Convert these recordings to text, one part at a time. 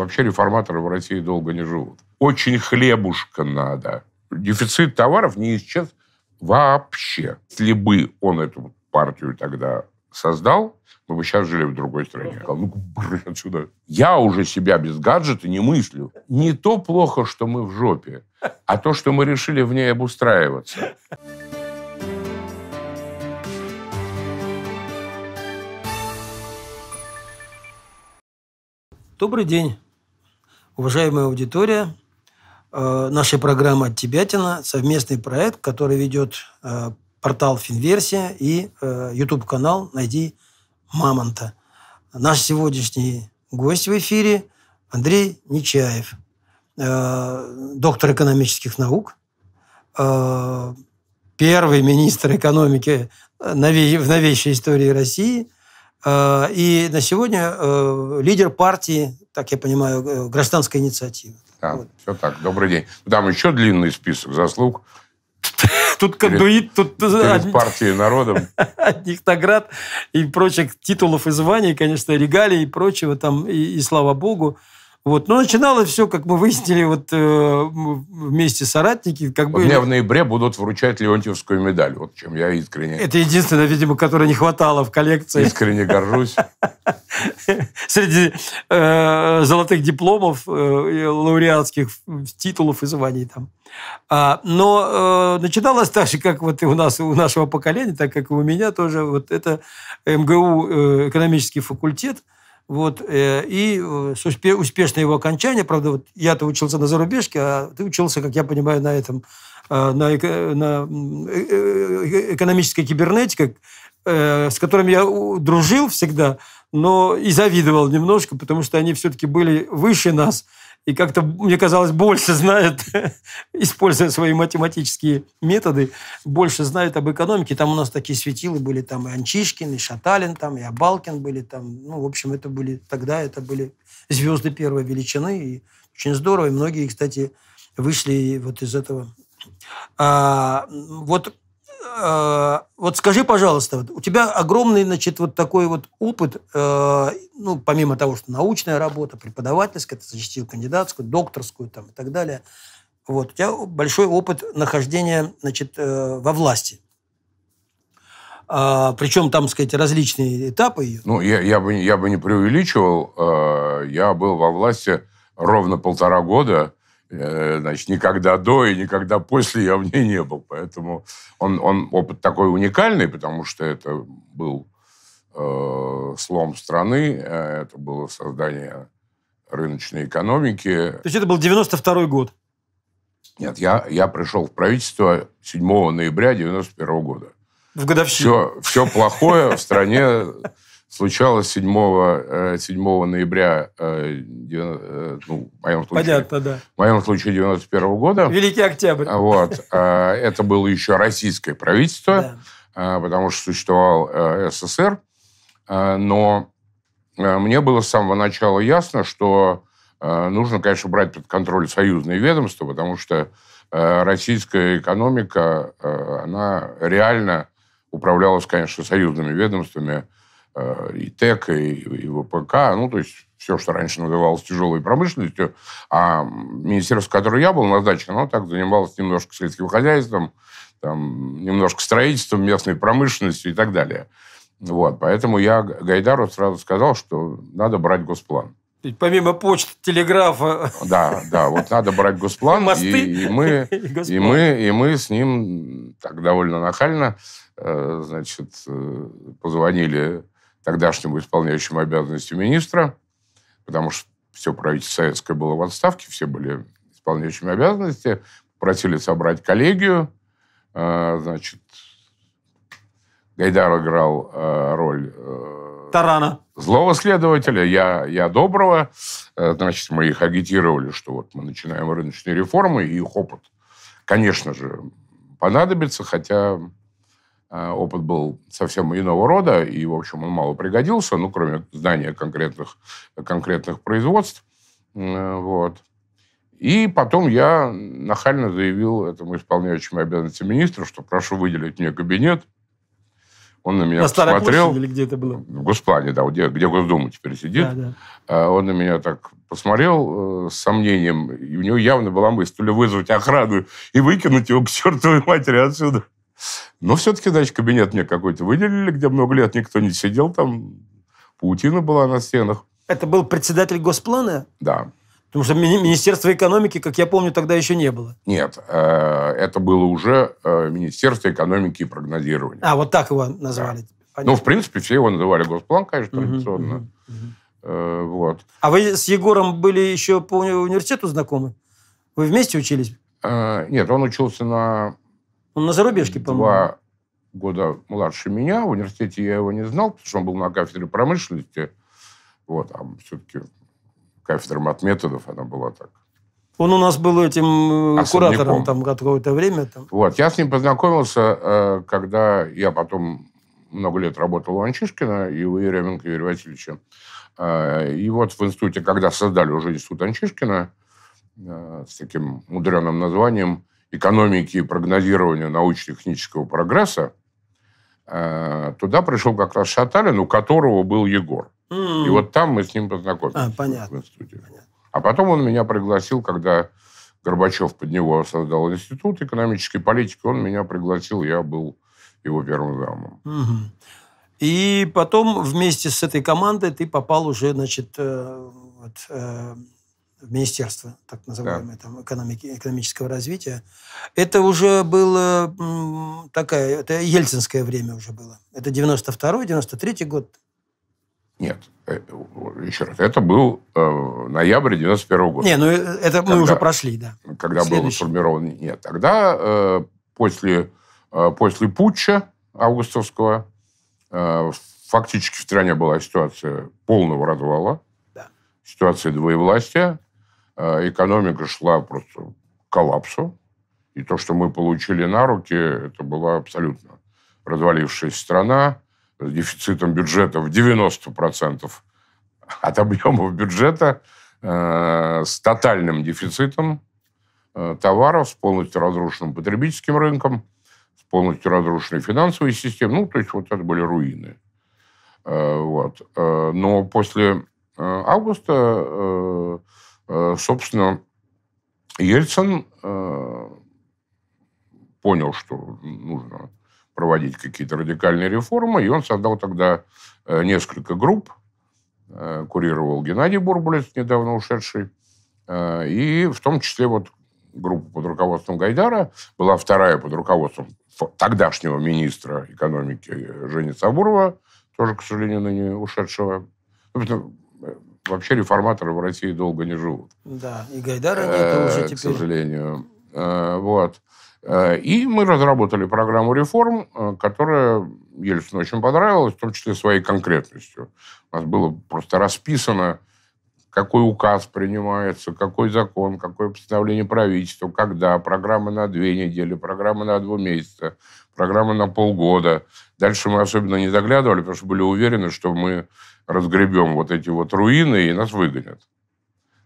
вообще реформаторы в России долго не живут. Очень хлебушка надо. Дефицит товаров не исчез вообще. Если бы он эту партию тогда создал, но ну, мы сейчас жили в другой стране. Я ну, отсюда. Я уже себя без гаджета не мыслю. Не то плохо, что мы в жопе, а то, что мы решили в ней обустраиваться. Добрый день. Уважаемая аудитория, э, наша программа от «Тибятина» – совместный проект, который ведет э, портал «Финверсия» и YouTube-канал э, «Найди Мамонта». Наш сегодняшний гость в эфире – Андрей Нечаев, доктор экономических наук, первый министр экономики в новейшей истории России – и на сегодня лидер партии так я понимаю, э, гражданская инициативы. Да, вот. все так. Добрый день. Ну, там еще длинный список заслуг. Тут кандуит, тут... Перед партией народом. Одних наград и прочих титулов и званий, конечно, регалий и прочего там, и слава богу. Вот. Но начиналось все, как мы выяснили, вот э, вместе соратники. Как бы... Мне в ноябре будут вручать Леонтьевскую медаль, вот чем я искренне... Это единственное, видимо, которое не хватало в коллекции. Искренне горжусь. Среди э, золотых дипломов, э, лауреатских титулов и званий там. А, но э, начиналось так же, как вот и у нас, у нашего поколения, так как и у меня тоже, вот это МГУ, экономический факультет – вот, э, и э, успешное его окончание, правда, вот я-то учился на зарубежке, а ты учился, как я понимаю, на этом, э, на, на экономической кибернетике, с которым я дружил всегда, но и завидовал немножко, потому что они все-таки были выше нас и как-то, мне казалось, больше знает, используя свои математические методы, больше знает об экономике. Там у нас такие светилы были, там и Анчишкин, и Шаталин, там и Абалкин были, там, ну, в общем, это были, тогда это были звезды первой величины, и очень здорово, и многие, кстати, вышли вот из этого. А, вот а, вот скажи, пожалуйста, вот у тебя огромный, значит, вот такой вот опыт, э, ну, помимо того, что научная работа, преподавательская, ты защитил кандидатскую, докторскую там и так далее. Вот, у тебя большой опыт нахождения, значит, э, во власти. А, Причем там, сказать, различные этапы. Ну, я, я, бы, я бы не преувеличивал. Э, я был во власти ровно полтора года Э, значит, никогда до и никогда после я в ней не был. Поэтому он, он опыт такой уникальный, потому что это был э, слом страны, э, это было создание рыночной экономики. То есть это был 92 год? Нет, я, я пришел в правительство 7 ноября 91 года. В годовщину. Все, все плохое в стране случалось 7, 7 э, ноября, э, э, ну, в моем случае, Понятно, да. в моем случае 91 -го года. Великий октябрь. А вот. Это было еще российское правительство, да. потому что существовал СССР. Но мне было с самого начала ясно, что нужно, конечно, брать под контроль союзные ведомства, потому что российская экономика, она реально управлялась, конечно, союзными ведомствами – Э, и ТЭК, и, и ВПК, ну, то есть все, что раньше называлось тяжелой промышленностью, а министерство, в которое я был назначен, оно так занималось немножко сельским хозяйством, там, немножко строительством, местной промышленностью и так далее. Вот, поэтому я Гайдару сразу сказал, что надо брать госплан. Ведь помимо почты, телеграфа. Да, да, вот надо брать госплан. Мосты. И, и, мы, и, госплан. и, мы, и мы с ним так довольно нахально э, значит, э, позвонили тогдашнему исполняющему обязанности министра, потому что все правительство советское было в отставке, все были исполняющими обязанности, просили собрать коллегию, э, значит, Гайдар играл э, роль э, Тарана. Злого следователя, я, я доброго. Значит, мы их агитировали, что вот мы начинаем рыночные реформы, и их опыт, конечно же, понадобится, хотя а, опыт был совсем иного рода, и, в общем, он мало пригодился, ну, кроме знания конкретных, конкретных производств. Э, вот. И потом я нахально заявил этому исполняющему обязанности министру, что прошу выделить мне кабинет. Он на меня на посмотрел. или где это было? В Госплане, да, где, где Госдума теперь сидит. Да, да. А, он на меня так посмотрел э, с сомнением. И у него явно была мысль, то ли вызвать охрану и выкинуть его к чертовой матери отсюда но все-таки, значит, кабинет мне какой-то выделили, где много лет никто не сидел, там паутина была на стенах. Это был председатель Госплана? Да. Потому что мини Министерства экономики, как я помню, тогда еще не было. Нет, э, это было уже э, Министерство экономики и прогнозирования. А, вот так его назвали. Да. Ну, в принципе, все его называли Госплан, конечно, традиционно. Угу, угу, угу. Вот. А вы с Егором были еще по университету знакомы? Вы вместе учились? Э, нет, он учился на он на зарубежке, по-моему. Два года младше меня. В университете я его не знал, потому что он был на кафедре промышленности. Вот, а все-таки кафедра матметодов она была так. Он у нас был этим э, Особняком. куратором там какое-то время. Там. Вот, я с ним познакомился, э, когда я потом много лет работал у Анчишкина и у Еременко Игоря Васильевича. Э, и вот в институте, когда создали уже институт Анчишкина с таким мудреным названием, экономики и прогнозирования научно-технического прогресса, э, туда пришел как раз Шаталин, у которого был Егор. Mm. И вот там мы с ним познакомились. А, понятно. В институте. А потом он меня пригласил, когда Горбачев под него создал институт экономической политики, он меня пригласил, я был его первым замом. Угу. И потом вместе с этой командой ты попал уже, значит, э, вот, э, министерство, так называемое, да. там, экономики, экономического развития. Это уже было такая, это ельцинское время уже было. Это 92-93 год. Нет, э, еще раз, это был э, ноябрь 91 -го года. Не, ну э, это когда, мы уже прошли, да. Когда Следующий. был сформирован, нет. Тогда э, после, э, после путча августовского э, фактически в стране была ситуация полного развала, да. ситуация двоевластия, Э, экономика шла просто к коллапсу. И то, что мы получили на руки, это была абсолютно развалившаяся страна с дефицитом бюджета в 90% от объема бюджета, э, с тотальным дефицитом э, товаров, с полностью разрушенным потребительским рынком, с полностью разрушенной финансовой системой. Ну, то есть вот это были руины. Вот. Но после августа Э, собственно, Ельцин э, понял, что нужно проводить какие-то радикальные реформы, и он создал тогда э, несколько групп. Курировал Геннадий Бурбулес, недавно ушедший, и в том числе вот группа под руководством Гайдара, была вторая под руководством тогдашнего министра экономики Жени Сабурова, тоже, к сожалению, ныне ушедшего. Ну, вообще реформаторы в России долго не живут. Да, и Гайдара нет э, уже теперь. К сожалению. Э, вот. Э, и мы разработали программу реформ, которая Ельцину очень понравилась, в том числе своей конкретностью. У нас было просто расписано, какой указ принимается, какой закон, какое постановление правительства, когда, программа на две недели, программа на два месяца, программа на полгода. Дальше мы особенно не заглядывали, потому что были уверены, что мы разгребем вот эти вот руины, и нас выгонят.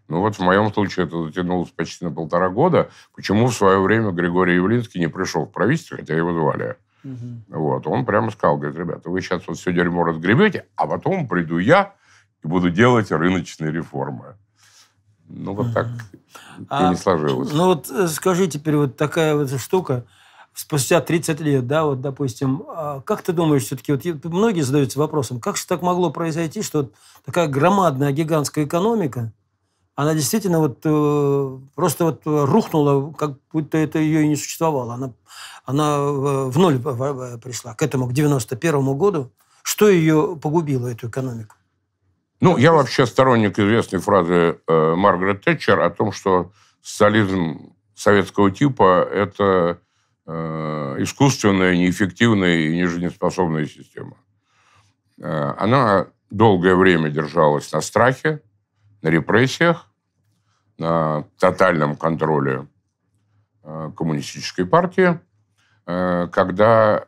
Ну вот в моем случае это затянулось почти на полтора года. Почему в свое время Григорий Явлинский не пришел в правительство, хотя его звали? Угу. Вот, он прямо сказал, говорит, ребята, вы сейчас вот все дерьмо разгребете, а потом приду я и буду делать рыночные реформы. Ну, вот угу. так и не а, сложилось. Ну, вот э, скажи теперь, вот такая вот штука, спустя 30 лет, да, вот, допустим, а как ты думаешь, все-таки, вот многие задаются вопросом, как же так могло произойти, что такая громадная гигантская экономика, она действительно вот э, просто вот рухнула, как будто это ее и не существовало. Она, она в ноль пришла к этому, к 91 году. Что ее погубило, эту экономику? Ну, я вообще сторонник известной фразы э, Маргарет Тэтчер о том, что социализм советского типа – это Э, искусственная, неэффективная и нежизнеспособная система. Э, она долгое время держалась на страхе, на репрессиях, на тотальном контроле э, коммунистической партии. Когда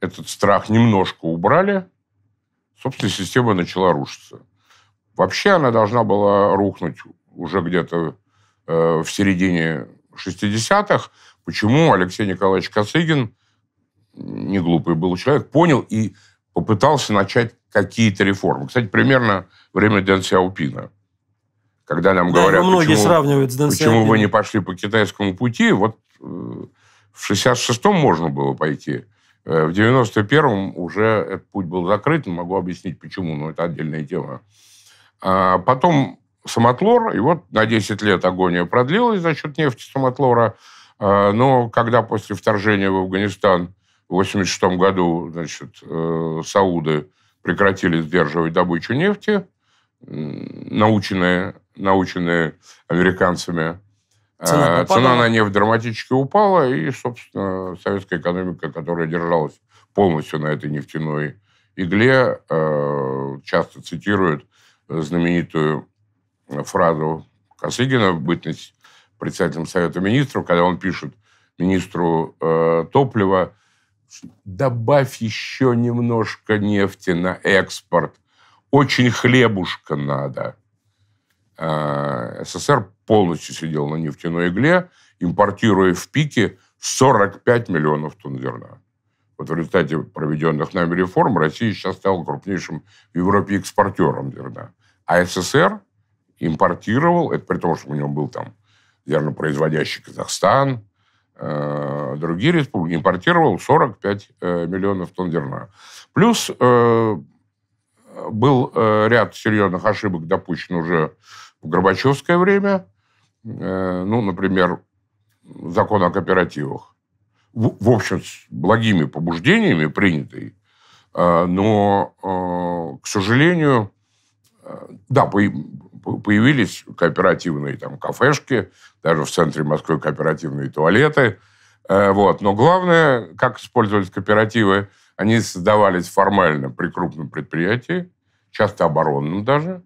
этот страх немножко убрали, собственно, система начала рушиться. Вообще она должна была рухнуть уже где-то в середине 60-х, почему Алексей Николаевич Косыгин, не глупый был человек, понял и попытался начать какие-то реформы. Кстати, примерно время Дэн Сяопина. Когда нам да, говорят, ну, многие почему, сравнивают с Дэн почему вы не пошли по китайскому пути, вот э, в 66-м можно было пойти. Э, в 91-м уже этот путь был закрыт, не могу объяснить почему, но это отдельная тема. А потом самотлор, и вот на 10 лет агония продлилась за счет нефти самотлора – а, но когда после вторжения в Афганистан в 1986 году значит, э, сауды прекратили сдерживать добычу нефти, наученные, наученные американцами, а, цена, цена на нефть драматически упала, и, собственно, советская экономика, которая держалась полностью на этой нефтяной игле, э, часто цитирует знаменитую фразу Косыгина в бытность председателем Совета Министров, когда он пишет министру э, топлива, добавь еще немножко нефти на экспорт, очень хлебушка надо. Э, СССР полностью сидел на нефтяной игле, импортируя в пике 45 миллионов тонн зерна. Вот в результате проведенных нами реформ Россия сейчас стала крупнейшим в Европе экспортером зерна. А СССР импортировал, это при том, что у него был там зернопроизводящий Казахстан, э, другие республики, импортировал 45 э, миллионов тонн зерна. Плюс э, был ряд серьезных ошибок допущен уже в Горбачевское время. Ну, например, закон о кооперативах. В общем, с благими побуждениями принятый, но, к сожалению, да, появились кооперативные там кафешки, даже в центре Москвы кооперативные туалеты. Э, вот. Но главное, как использовались кооперативы, они создавались формально при крупном предприятии, часто оборонном даже.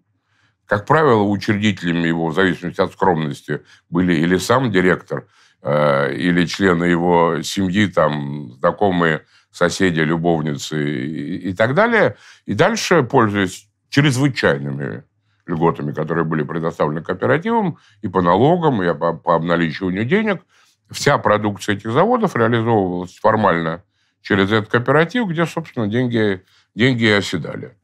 Как правило, учредителями его, в зависимости от скромности, были или сам директор, э, или члены его семьи, там, знакомые, соседи, любовницы и, и так далее. И дальше, пользуясь чрезвычайными льготами, которые были предоставлены кооперативам, и по налогам, и по, по обналичиванию денег. Вся продукция этих заводов реализовывалась формально через этот кооператив, где, собственно, деньги, деньги и оседали.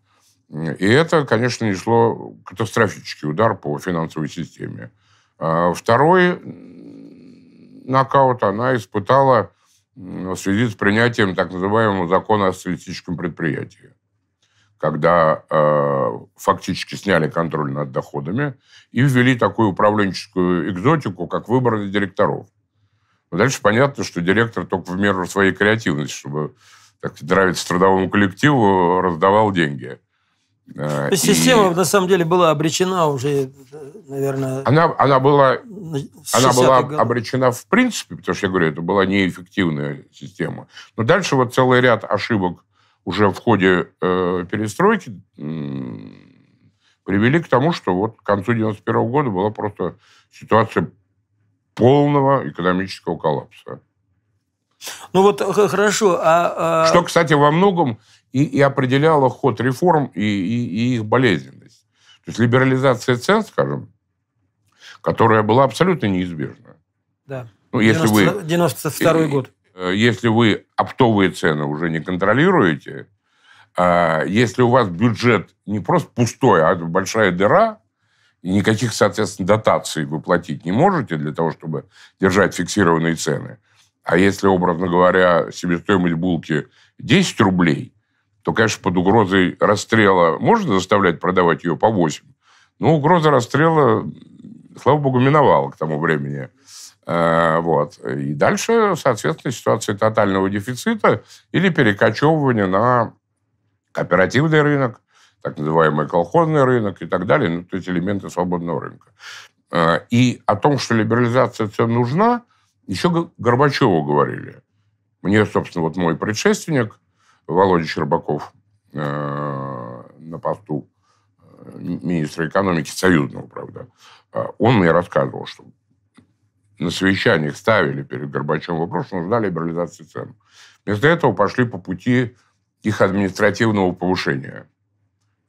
И это, конечно, несло катастрофический удар по финансовой системе. А второй нокаут она испытала в связи с принятием так называемого закона о социалистическом предприятии когда э, фактически сняли контроль над доходами и ввели такую управленческую экзотику, как выборы директоров. Но дальше понятно, что директор только в меру своей креативности, чтобы так нравиться трудовому коллективу, раздавал деньги. Э, То есть Система, на самом деле, была обречена уже, наверное... Она, она была, она была обречена в принципе, потому что, я говорю, это была неэффективная система. Но дальше вот целый ряд ошибок уже в ходе э, перестройки э, привели к тому, что вот к концу 91 -го года была просто ситуация полного экономического коллапса. Ну вот хорошо, а... а... Что, кстати, во многом и, и определяло ход реформ и, и, и их болезненность. То есть либерализация цен, скажем, которая была абсолютно неизбежна. Да. Ну, если 90, вы... 92 год. Э, если вы оптовые цены уже не контролируете, а, если у вас бюджет не просто пустой, а большая дыра, и никаких, соответственно, дотаций вы платить не можете для того, чтобы держать фиксированные цены, а если, образно говоря, себестоимость булки 10 рублей, то, конечно, под угрозой расстрела можно заставлять продавать ее по 8, но угроза расстрела, слава богу, миновала к тому времени – Э, вот. И дальше, соответственно, ситуация тотального дефицита или перекочевывания на кооперативный рынок, так называемый колхозный рынок и так далее, ну, то есть элементы свободного рынка. Э, и о том, что либерализация цен нужна, еще Горбачеву говорили. Мне, собственно, вот мой предшественник, Володя Щербаков, э, на посту министра экономики, союзного, правда, он мне рассказывал, что на совещаниях ставили перед Горбачевым вопрос, что нужна либерализация цен. Вместо этого пошли по пути их административного повышения.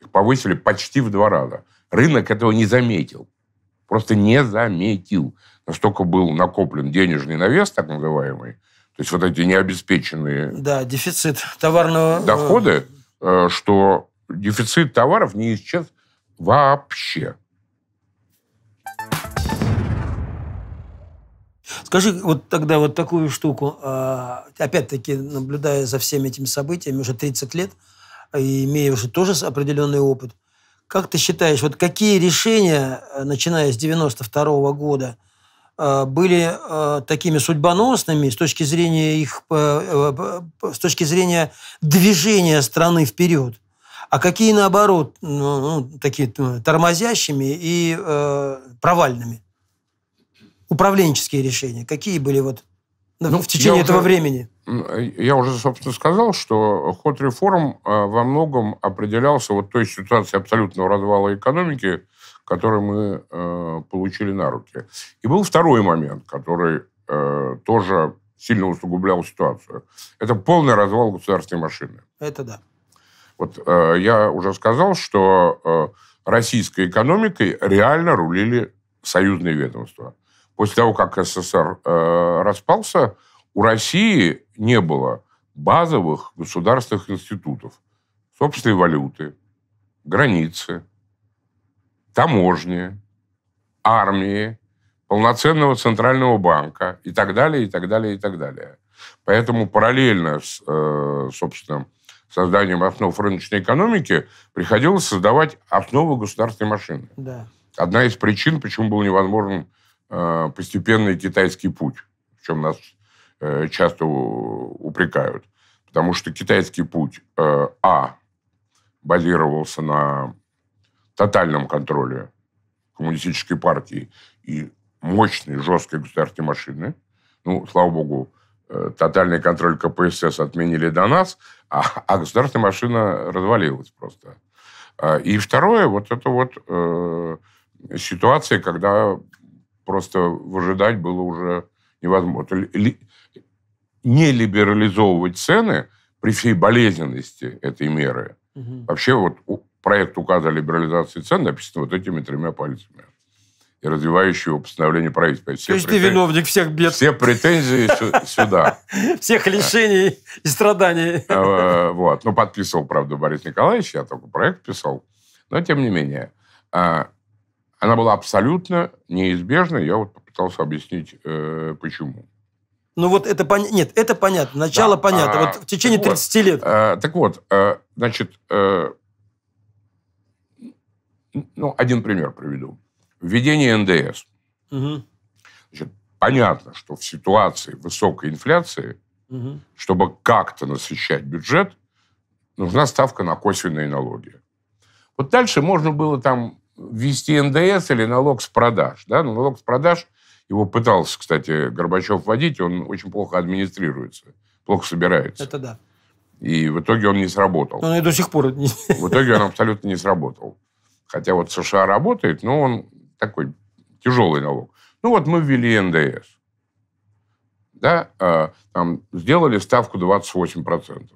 Их повысили почти в два раза. Рынок этого не заметил. Просто не заметил. Настолько был накоплен денежный навес, так называемый, то есть вот эти необеспеченные... Да, дефицит товарного... Э, доходы, э, что дефицит товаров не исчез вообще. Скажи вот тогда вот такую штуку, а, опять-таки наблюдая за всеми этими событиями уже 30 лет, а, и имея уже тоже определенный опыт, как ты считаешь, вот какие решения, а, начиная с 92 -го года, были такими судьбоносными с точки зрения их, с точки зрения движения страны вперед? а какие наоборот ну, ну такие тормозящими и провальными? управленческие решения? Какие были вот ну, в течение этого уже, времени? Э, я уже, собственно, сказал, что ход реформ э, во многом определялся вот той ситуацией абсолютного развала экономики, которую мы э, получили на руки. И был второй момент, который э, тоже сильно усугублял ситуацию. Это полный развал государственной машины. Это да. Вот э, я уже сказал, что э, российской экономикой реально рулили союзные ведомства после того, как СССР э, распался, у России не было базовых государственных институтов. Собственной валюты, границы, таможни, армии, полноценного центрального банка и так далее, и так далее, и так далее. Поэтому параллельно с, э, собственно, созданием основ рыночной экономики приходилось создавать основы государственной машины. Да. Одна из причин, почему был невозможен Э, постепенный китайский путь, в чем нас э, часто упрекают. Потому что китайский путь, э, а, базировался на тотальном контроле коммунистической партии и мощной, жесткой государственной машины. Ну, слава богу, тотальный контроль КПСС отменили до нас, а, а государственная машина развалилась просто. И второе, вот это вот э, ситуация, когда просто выжидать было уже невозможно. Не либерализовывать цены при всей болезненности этой меры. Угу. Вообще вот проект указа о либерализации цен написан вот этими тремя пальцами и развивающий его постановление правительства. Все То есть ты виновник всех бед. Все претензии сюда. Всех лишений и страданий. А, а, вот. Ну, подписывал, правда, Борис Николаевич, я только проект писал. Но, тем не менее, а, она была абсолютно неизбежна. Я вот попытался объяснить, э, почему. Ну вот это понятно. Нет, это понятно. Начало да. понятно. А, вот в течение 30 вот, лет. Э, так вот, э, значит, э, ну, один пример приведу. Введение НДС. Угу. Значит, понятно, что в ситуации высокой инфляции, угу. чтобы как-то насыщать бюджет, нужна ставка на косвенные налоги. Вот дальше можно было там ввести НДС или налог с продаж. Да? Но ну, налог с продаж, его пытался, кстати, Горбачев вводить, он очень плохо администрируется, плохо собирается. Это да. И в итоге он не сработал. Он и до сих пор не... В итоге он абсолютно не сработал. Хотя вот США работает, но он такой тяжелый налог. Ну вот мы ввели ндс да, а, там сделали ставку 28%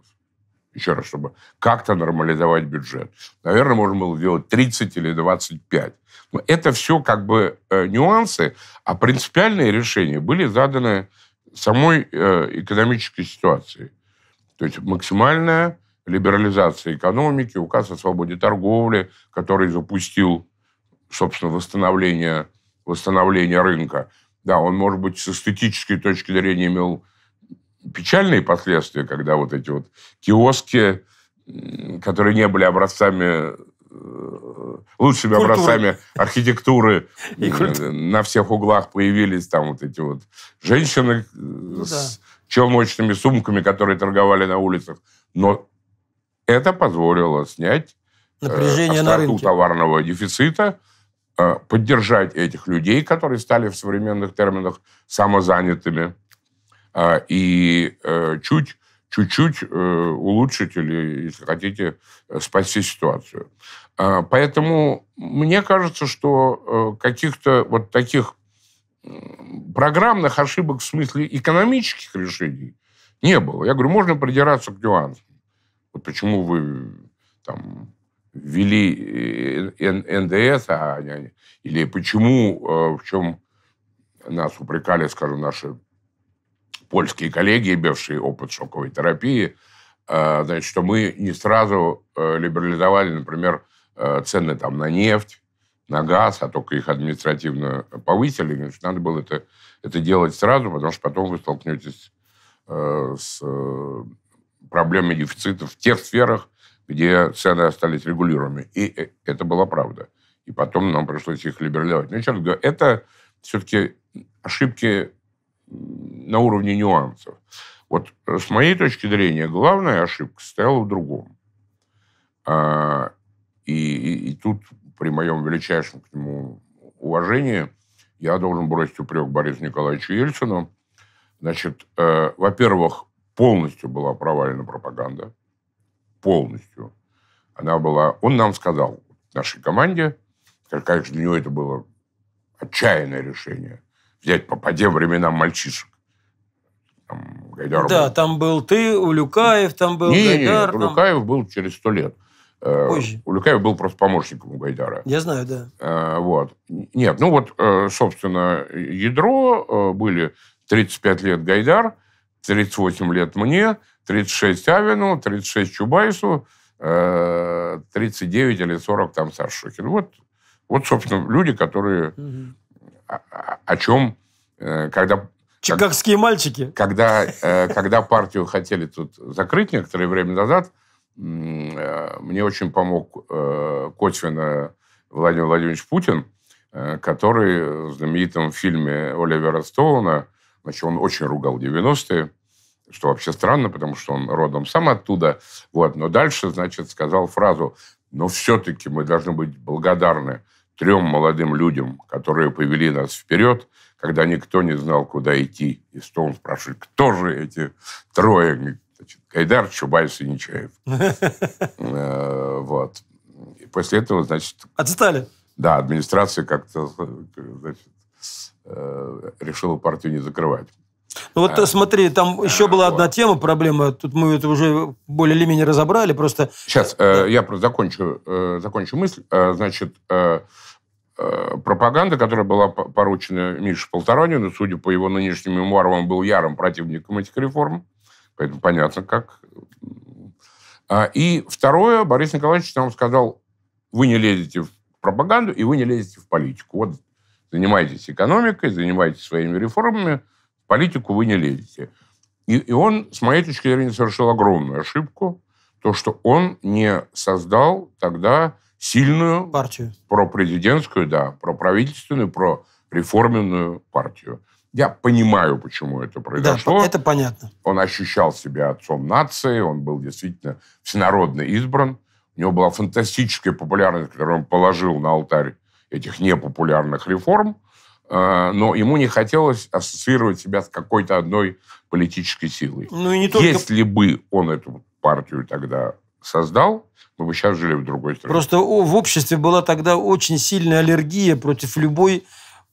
еще раз, чтобы как-то нормализовать бюджет. Наверное, можно было делать 30 или 25. Но это все как бы э, нюансы, а принципиальные решения были заданы самой э, экономической ситуации. То есть максимальная либерализация экономики, указ о свободе торговли, который запустил, собственно, восстановление, восстановление рынка. Да, он, может быть, с эстетической точки зрения имел печальные последствия, когда вот эти вот киоски, которые не были образцами э, лучшими Культуры. образцами архитектуры на всех углах появились там вот эти вот женщины э, с челночными сумками, которые торговали на улицах. Но это позволило снять э, напряжение на рынке товарного дефицита, поддержать этих людей, которые стали в современных терминах самозанятыми. А, и э, чуть чуть-чуть э, улучшить или, если хотите, э, спасти ситуацию. А, поэтому мне кажется, что каких-то вот таких программных ошибок в смысле экономических решений не было. Я говорю, можно придираться к нюансам. Вот почему вы там ввели НДС, а, или почему, в чем нас упрекали, скажем, наши польские коллеги, имевшие опыт шоковой терапии, э, значит, что мы не сразу э, либерализовали, например, э, цены там на нефть, на газ, а только их административно повысили. Значит, надо было это, это делать сразу, потому что потом вы столкнетесь с проблемой дефицита в тех сферах, где цены остались регулируемыми. И это была правда. И потом нам пришлось их либерализовать. Но я раз говорю, это все-таки ошибки на уровне нюансов. Вот э, с моей точки зрения главная ошибка стояла в другом. А, и, и, и тут при моем величайшем к нему уважении я должен бросить упрек Борису Николаевичу Ельцину. Значит, э, во-первых, полностью была провалена пропаганда. Полностью. Она была... Он нам сказал, нашей команде, конечно, для него это было отчаянное решение – взять попадя времена мальчишек. Там, Гайдар да, был. там был ты, Улюкаев, там был не, Гайдар. Не, не, Улюкаев там... был через сто лет. Э, Позже. Улюкаев был просто помощником у Гайдара. Я знаю, да. Э, вот. Нет, ну вот, э, собственно, ядро были 35 лет Гайдар, 38 лет мне, 36 Авину, 36 Чубайсу, 39 или 40 там Саршукин. Вот, вот собственно, люди, которые угу о чем, э, когда... Чикагские как, мальчики. Когда, э, когда партию хотели тут закрыть некоторое время назад, э, мне очень помог косвенно Владимир Владимирович Путин, который в знаменитом фильме Оливера Стоуна, значит, он очень ругал 90-е, что вообще странно, потому что он родом сам оттуда. Вот. Но дальше, значит, сказал фразу, но все-таки мы должны быть благодарны трем молодым людям, которые повели нас вперед, когда никто не знал, куда идти. И Стоун спрашивает, кто же эти трое? Значит, Гайдар, Чубайс и Нечаев. Э, вот. И после этого, значит... Отстали. Да, администрация как-то э, решила партию не закрывать. Ну вот а, смотри, там еще была вот. одна тема, проблема. Тут мы это уже более или менее разобрали, просто... Сейчас, э, я закончу, э, закончу мысль. Э, значит, э, Э, пропаганда, которая была поручена Мише Полторанину, судя по его нынешним мемуарам, он был ярым противником этих реформ, поэтому понятно как. А, и второе, Борис Николаевич нам сказал, вы не лезете в пропаганду и вы не лезете в политику. Вот занимайтесь экономикой, занимайтесь своими реформами, в политику вы не лезете. И, и он, с моей точки зрения, совершил огромную ошибку, то, что он не создал тогда сильную партию. про президентскую, да, про про реформенную партию. Я понимаю, почему это произошло. Да, это понятно. Он ощущал себя отцом нации, он был действительно всенародно избран. У него была фантастическая популярность, которую он положил на алтарь этих непопулярных реформ, э, но ему не хотелось ассоциировать себя с какой-то одной политической силой. Ну, и не только... Если бы он эту партию тогда создал, мы бы сейчас жили в другой стране. Просто в обществе была тогда очень сильная аллергия против любой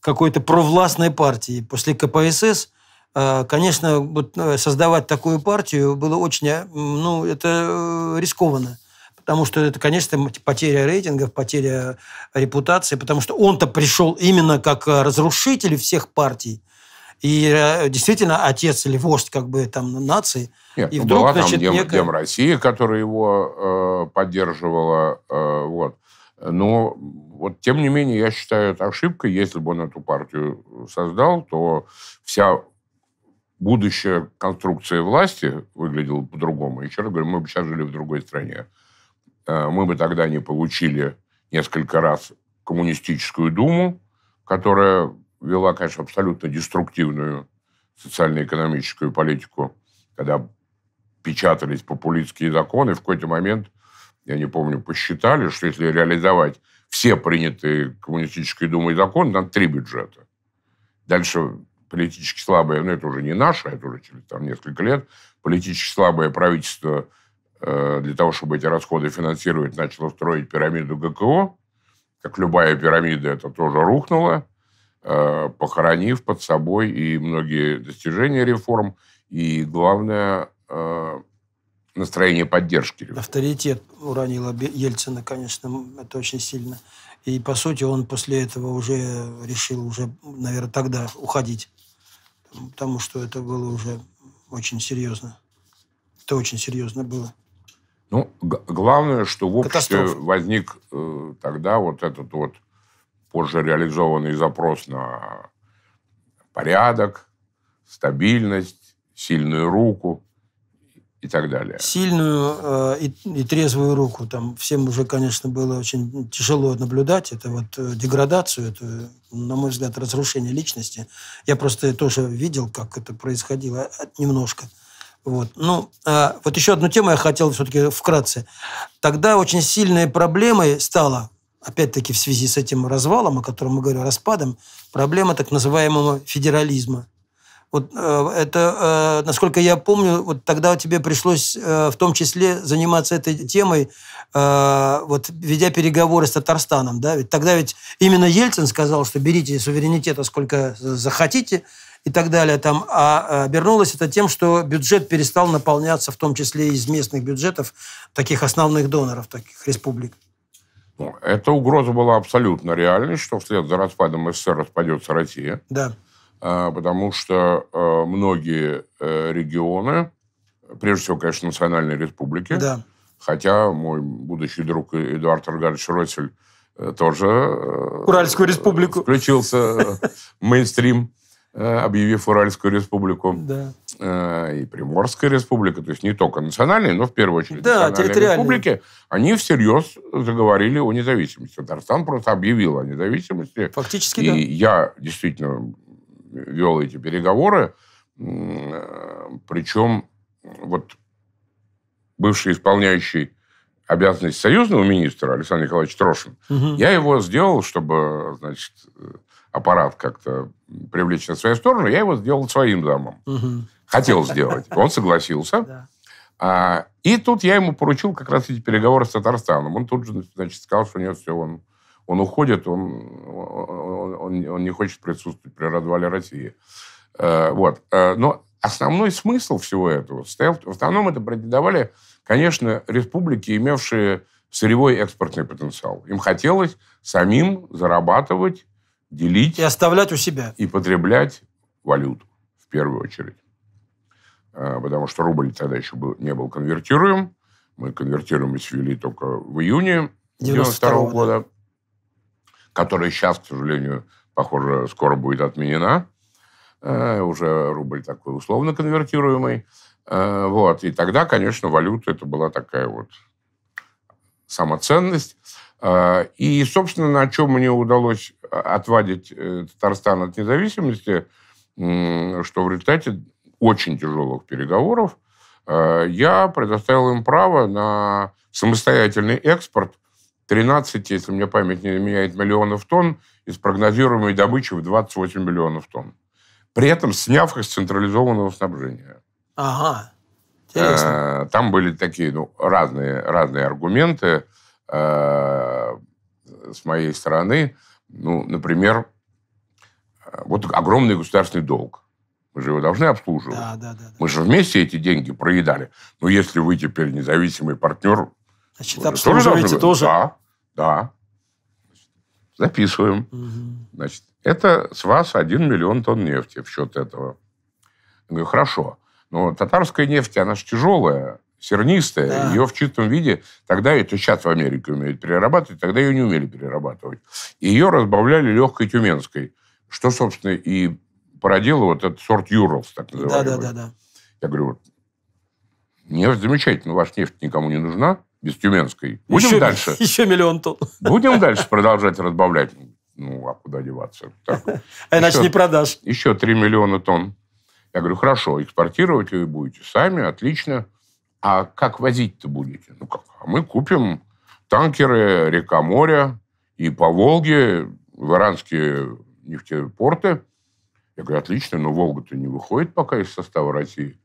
какой-то провластной партии. После КПСС, э, конечно, э, создавать такую партию было очень, э, ну, это рискованно. Потому что это, конечно, потеря рейтингов, потеря репутации, потому что он-то пришел именно как разрушитель всех партий. И э, действительно отец или вождь как бы там нации. Нет, и ну вдруг, была значит, Дем, некая... Дем России, которая его э, поддерживала. Э, вот. Но вот тем не менее, я считаю, это ошибка. Если бы он эту партию создал, то вся будущая конструкция власти выглядела бы по-другому. Еще раз говорю, мы бы сейчас жили в другой стране. Э, мы бы тогда не получили несколько раз коммунистическую думу, которая вела, конечно, абсолютно деструктивную социально-экономическую политику, когда печатались популистские законы, в какой-то момент, я не помню, посчитали, что если реализовать все принятые коммунистической думой законы, надо три бюджета. Дальше политически слабое, ну это уже не наше, это уже через там, несколько лет, политически слабое правительство э, для того, чтобы эти расходы финансировать, начало строить пирамиду ГКО. Как любая пирамида, это тоже рухнуло. Э, похоронив под собой и многие достижения реформ, и, главное, э, настроение поддержки. Авторитет уронила Ельцина, конечно, это очень сильно. И, по сути, он после этого уже решил уже, наверное, тогда уходить. Потому что это было уже очень серьезно. Это очень серьезно было. Ну, главное, что в обществе Катастрофа. возник э, тогда вот этот вот позже реализованный запрос на порядок, стабильность, сильную руку и так далее. Сильную э, и, и трезвую руку. Там всем уже, конечно, было очень тяжело наблюдать. Это вот э, деградацию, это, на мой взгляд, разрушение личности. Я просто тоже видел, как это происходило э, немножко. Вот. Ну, а, вот еще одну тему я хотел все-таки вкратце. Тогда очень сильной проблемой стало, опять-таки в связи с этим развалом, о котором мы говорим, распадом, проблема так называемого федерализма. Вот э, это, э, насколько я помню, вот тогда тебе пришлось э, в том числе заниматься этой темой, вот ведя переговоры с Татарстаном, да? Ведь тогда ведь именно Ельцин сказал, что берите суверенитета сколько захотите, и так далее. Там, а обернулось это тем, что бюджет перестал наполняться, в том числе из местных бюджетов, таких основных доноров, таких республик. Ну, Эта угроза была абсолютно реальной, что вслед за распадом СССР распадется Россия. Да. А, потому что а, многие э, регионы, прежде всего, конечно, национальные республики, да. хотя мой будущий друг Эдуард Аргадович Ройсель э, тоже... Э, Уральскую республику. Включился в мейнстрим, объявив Уральскую республику. Да. Э, и Приморская республика, то есть не только национальные, но в первую очередь да, национальные республики, они всерьез заговорили о независимости. Татарстан просто объявил о независимости. Фактически, И да. я действительно вел эти переговоры, э, причем вот бывший исполняющий обязанность союзного министра Александр Николаевич Трошин, угу. я его сделал, чтобы, значит, э, аппарат как-то привлечь на свою сторону, я его сделал своим замом. Угу хотел сделать. Он согласился. А, и тут я ему поручил как раз эти переговоры с Татарстаном. Он тут же значит, сказал, что у него все, он, он уходит, он, он, он не хочет присутствовать при развале России. А, вот. А, но основной смысл всего этого стоял... В основном это претендовали, конечно, республики, имевшие сырьевой экспортный потенциал. Им хотелось самим зарабатывать, делить... И оставлять у себя. И потреблять валюту, в первую очередь. Э, потому что рубль тогда еще был, не был конвертируем. Мы конвертируемость ввели только в июне 92 -го года, которая сейчас, к сожалению, похоже, скоро будет отменена. Э, уже рубль такой условно конвертируемый. Э, вот. И тогда, конечно, валюта это была такая вот самоценность. И, собственно, на чем мне удалось отвадить Татарстан от независимости, что в результате очень тяжелых переговоров, э, я предоставил им право на самостоятельный экспорт 13, если мне память не меняет, миллионов тонн из прогнозируемой добычи в 28 миллионов тонн. При этом сняв их с централизованного снабжения. Ага. Э, интересно. Там были такие ну, разные, разные аргументы э, с моей стороны. Ну, например, вот огромный государственный долг. Мы же его должны обслуживать. Да, да, да. Мы же вместе эти деньги проедали. Но если вы теперь независимый партнер... Значит, обслуживаете тоже? тоже? Да, да. Записываем. Угу. Значит, это с вас 1 миллион тонн нефти в счет этого. Я говорю, хорошо. Но татарская нефть, она же тяжелая, сернистая. Да. Ее в чистом виде тогда, это сейчас в Америке умеют перерабатывать, тогда ее не умели перерабатывать. Ее разбавляли легкой тюменской, что, собственно, и породила вот этот сорт Юровс, так называемый. Да, да, да, да. Я говорю, нефть замечательно, ваша нефть никому не нужна, без Тюменской. Будем еще, дальше. Еще миллион тонн. Будем дальше продолжать разбавлять. Ну, а куда деваться? Так, а иначе не продашь. Еще 3 миллиона тонн. Я говорю, хорошо, экспортировать вы будете сами, отлично. А как возить-то будете? Ну как? А мы купим танкеры, река моря и по Волге в иранские нефтепорты – я говорю, отлично, но «Волга»-то не выходит пока из состава России.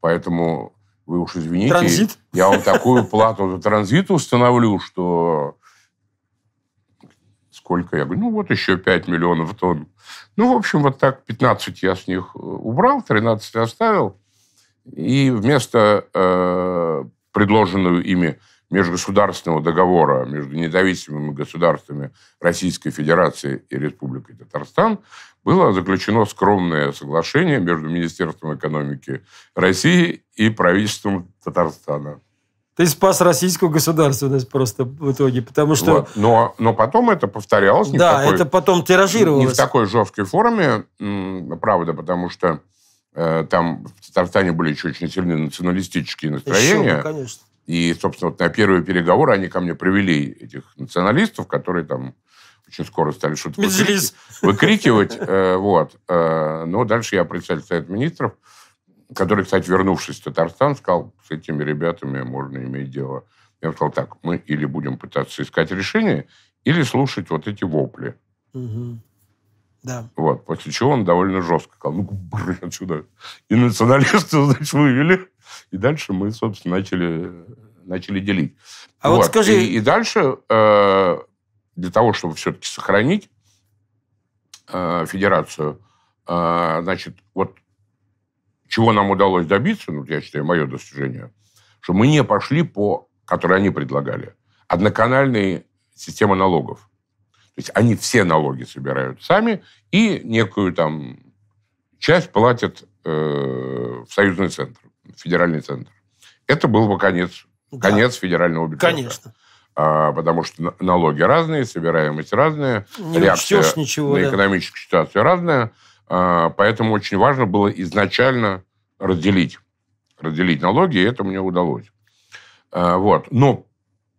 Поэтому вы уж извините. Транзит? Я вам такую плату за транзит установлю, что... Сколько? Я говорю, ну вот еще 5 миллионов тонн. Ну, в общем, вот так 15 я с них э, убрал, 13 оставил. И вместо э, предложенного ими межгосударственного договора между независимыми государствами Российской Федерации и Республикой Татарстан – было заключено скромное соглашение между Министерством экономики России и правительством Татарстана. Ты спас российскую государственность просто в итоге, потому что... Вот. Но, но потом это повторялось. да, такой, это потом тиражировалось. Не в такой жесткой форме, правда, потому что э, там в Татарстане были еще очень сильные националистические настроения. Еще, ну, конечно. И, собственно, вот на первые переговоры они ко мне привели этих националистов, которые там очень скоро стали что-то выкрикивать. выкрикивать э, вот. Э, но дальше я представитель Совет Министров, который, кстати, вернувшись в Татарстан, сказал, с этими ребятами можно иметь дело. Я сказал так, мы или будем пытаться искать решение, или слушать вот эти вопли. Да. Вот. После чего он довольно жестко сказал, ну, бры, отсюда. И националистов, значит, вывели. И дальше мы, собственно, начали, начали делить. А вот, вот скажи... И, и дальше э, для того, чтобы все-таки сохранить э, федерацию, э, значит, вот чего нам удалось добиться, ну, я считаю, мое достижение, что мы не пошли по, которые они предлагали, одноканальные системы налогов. То есть они все налоги собирают сами и некую там часть платят э, в союзный центр, в федеральный центр. Это был бы конец, да. конец федерального бюджета. Конечно. А, потому что налоги разные, собираемость разная, Не реакция ничего, на да. экономическую ситуацию разная. А, поэтому очень важно было изначально разделить, разделить налоги, и это мне удалось. А, вот. Но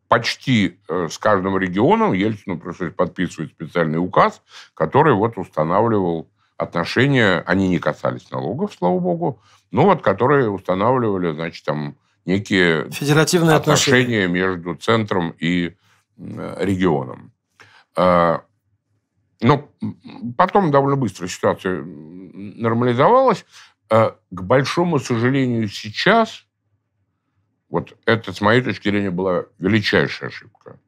почти э, с каждым регионом Ельцину пришлось подписывать специальный указ, который вот устанавливал отношения, они не касались налогов, слава богу, но вот которые устанавливали, значит, там некие Федеративные отношения, отношения между центром и э, регионом. А, но потом довольно быстро ситуация нормализовалась. А, к большому сожалению, сейчас вот это, с моей точки зрения, была величайшая ошибка.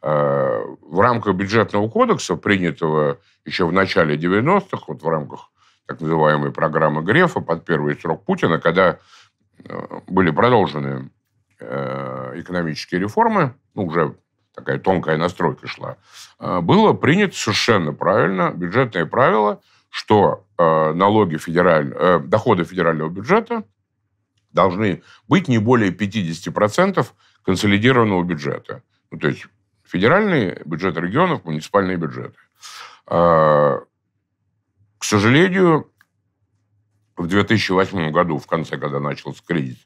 А, в рамках бюджетного кодекса, принятого еще в начале 90-х, вот в рамках так называемой программы Грефа под первый срок Путина, когда были продолжены э, экономические реформы, ну, уже такая тонкая настройка шла, э, было принято совершенно правильно бюджетное правило, что э, налоги федераль... доходы федерального бюджета должны быть не более 50% консолидированного бюджета. Ну, то есть федеральные бюджеты регионов, муниципальные бюджеты. К сожалению, в 2008 году, в конце, когда начался кризис,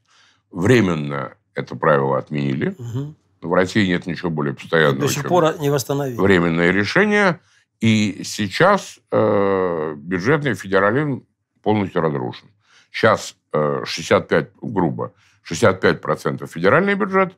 временно это правило отменили. Угу. в России нет ничего более постоянного. И до сих пор не восстановили. Временное решение. И сейчас э, бюджетный федерализм полностью разрушен. Сейчас э, 65, грубо, 65% федеральный бюджет,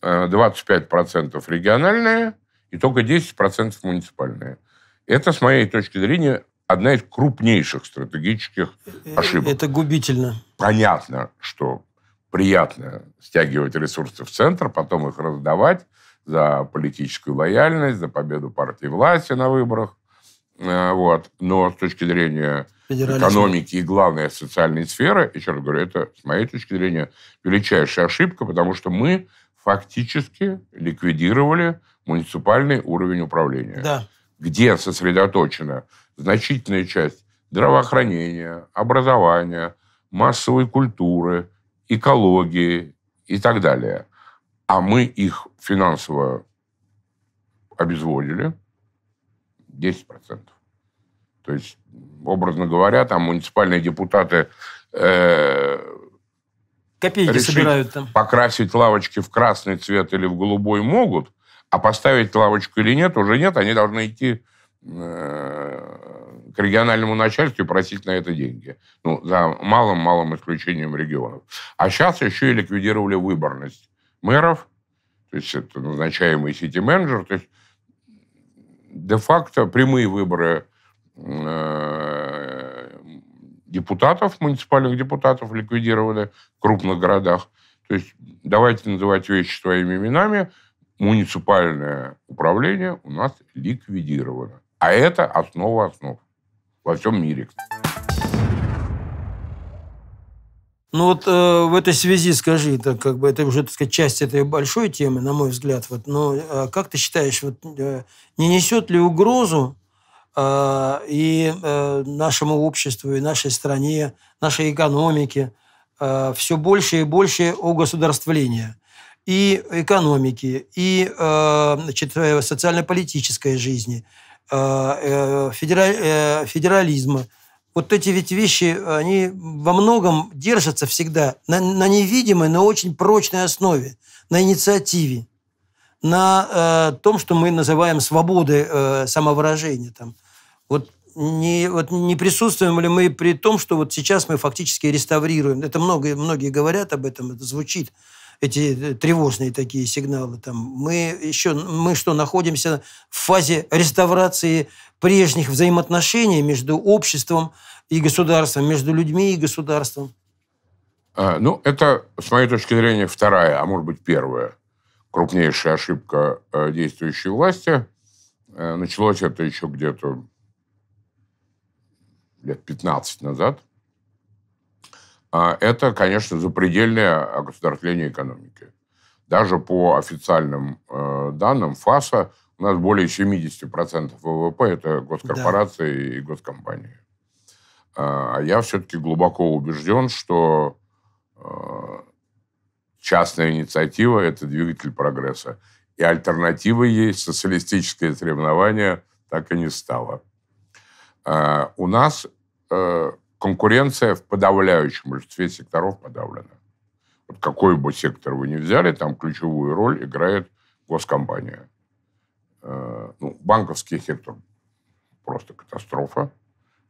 э, 25% региональные и только 10% муниципальные. Это, с моей точки зрения, одна из крупнейших стратегических э, ошибок. Это губительно. Понятно, что приятно стягивать ресурсы в центр, потом их раздавать за политическую лояльность, за победу партии власти на выборах. Э, вот. Но с точки зрения экономики и, главное, социальной сферы, еще раз говорю, это, с моей точки зрения, величайшая ошибка, потому что мы фактически ликвидировали муниципальный уровень управления. Да где сосредоточена значительная часть здравоохранения, образования, массовой культуры, экологии и так далее. А мы их финансово обезводили 10%. То есть, образно говоря, там муниципальные депутаты э, Копейки решить, собирают там. покрасить лавочки в красный цвет или в голубой могут, а поставить лавочку или нет, уже нет. Они должны идти э, к региональному начальству и просить на это деньги. Ну, за малым-малым исключением регионов. А сейчас еще и ликвидировали выборность мэров, то есть это назначаемый сити-менеджер, то есть де-факто прямые выборы э, депутатов, муниципальных депутатов ликвидированы в крупных городах. То есть давайте называть вещи своими именами – муниципальное управление у нас ликвидировано. А это основа основ во всем мире. Ну вот э, в этой связи скажи, это как бы это уже так сказать, часть этой большой темы, на мой взгляд. Вот, но э, как ты считаешь, вот, э, не несет ли угрозу э, и э, нашему обществу, и нашей стране, нашей экономике э, все больше и больше о государствления? и экономики, и э, значит, э, социально-политической жизни, э, федераль, федерализма. Вот эти ведь вещи, они во многом держатся всегда на, на невидимой, но очень прочной основе, на инициативе, на э, том, что мы называем свободой э, самовыражения. Там. Вот не, вот не присутствуем ли мы при том, что вот сейчас мы фактически реставрируем. Это много, многие говорят об этом, это звучит эти э, тревожные такие сигналы. Там. Мы еще, мы что, находимся в фазе реставрации прежних взаимоотношений между обществом и государством, между людьми и государством? А, ну, это, с моей точки зрения, вторая, а может быть, первая крупнейшая ошибка э, действующей власти. Э, началось это еще где-то лет 15 назад – а это, конечно, запредельное государствление экономики. Даже по официальным э, данным ФАСа у нас более 70% ВВП – это госкорпорации да. и госкомпании. А, а я все-таки глубоко убежден, что э, частная инициатива – это двигатель прогресса. И альтернативой ей социалистическое соревнование так и не стало. А, у нас э, конкуренция в подавляющем большинстве секторов подавлена. Вот какой бы сектор вы ни взяли, там ключевую роль играет госкомпания. Э, ну, банковский сектор просто катастрофа.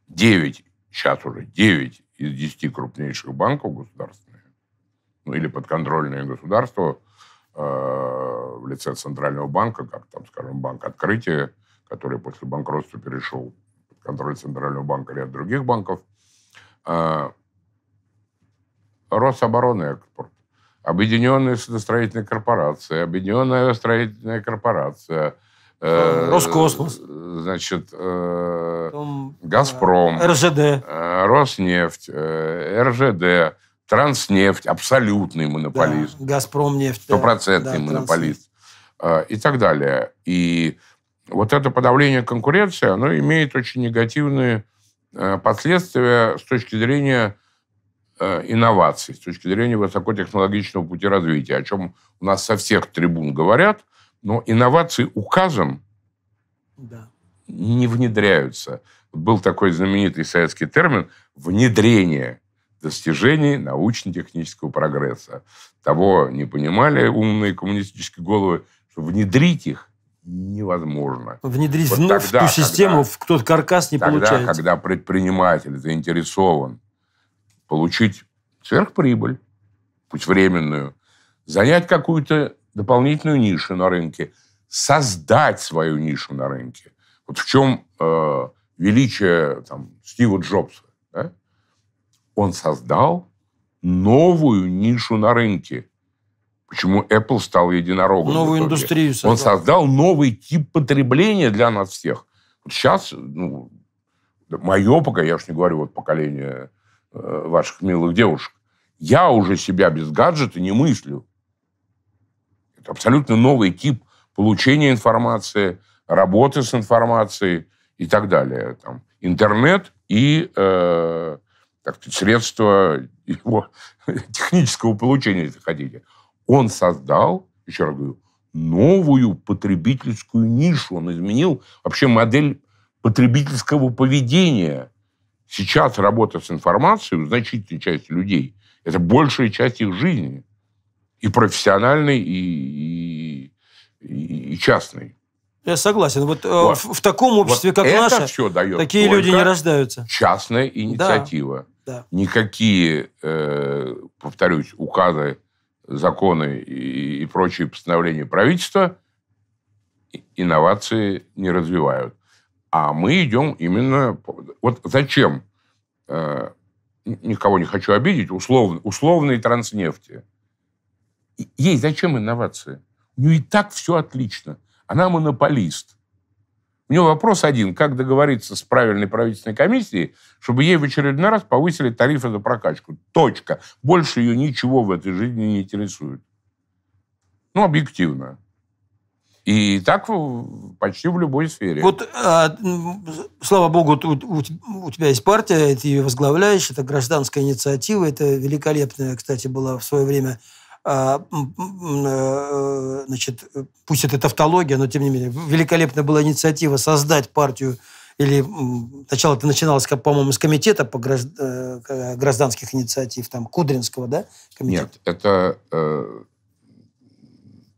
9, сейчас уже 9 из 10 крупнейших банков государственных ну, или подконтрольные государству э, в лице Центрального банка, как там, скажем, банк открытия, который после банкротства перешел под контроль Центрального банка и ряд других банков, а, Рособоронный экспорт, Объединенная судостроительная корпорация, Объединенная строительная корпорация, э, Роскосмос, значит, э, Потом, Газпром, э, РЖД, Роснефть, РЖД, Транснефть, абсолютный монополист. Да, Газпромнефть. Стопроцентный да, монополист. Транснефть. И так далее. И вот это подавление конкуренции, оно имеет очень негативные Э, последствия с точки зрения э, инноваций, с точки зрения высокотехнологичного пути развития, о чем у нас со всех трибун говорят, но инновации указом да. не внедряются. Был такой знаменитый советский термин «внедрение» достижений научно-технического прогресса. Того не понимали умные коммунистические головы, что внедрить их невозможно. Внедрить вот тогда, в ту систему, когда, в тот каркас не тогда, получается. когда предприниматель заинтересован получить сверхприбыль, пусть временную, занять какую-то дополнительную нишу на рынке, создать свою нишу на рынке. Вот в чем э, величие там, Стива Джобса. Да? Он создал новую нишу на рынке – Почему Apple стал единорогом? Новую индустрию создал. Он создал новый тип потребления для нас всех. Сейчас, ну, мое пока, я уж не говорю, вот поколение э, ваших милых девушек, я уже себя без гаджета не мыслю. Это абсолютно новый тип получения информации, работы с информацией и так далее. Там, интернет и э, так сказать, средства его технического получения, если хотите. Он создал, еще раз говорю, новую потребительскую нишу. Он изменил вообще модель потребительского поведения. Сейчас работа с информацией у значительной части людей – это большая часть их жизни. И профессиональной, и, и, и частной. Я согласен. Вот, э, вот. В, в таком обществе, вот как это наше, все дает такие люди не рождаются. Частная инициатива. Да. Никакие, э, повторюсь, указы законы и, прочие постановления правительства, инновации не развивают. А мы идем именно... Вот зачем? Э, никого не хочу обидеть. Условно, условные транснефти. Ей зачем инновации? У нее и так все отлично. Она монополист у него вопрос один. Как договориться с правильной правительственной комиссией, чтобы ей в очередной раз повысили тарифы за прокачку? Точка. Больше ее ничего в этой жизни не интересует. Ну, объективно. И так почти в любой сфере. Вот, а, слава богу, у, у тебя есть партия, ты ее возглавляешь, это гражданская инициатива, это великолепная, кстати, была в свое время а, э, э, значит, э, пусть это тавтология, но тем не менее, великолепная была инициатива создать партию или сначала это начиналось, по-моему, с комитета по гражданских инициатив, там, Кудринского, да? Комитета? Нет, это э,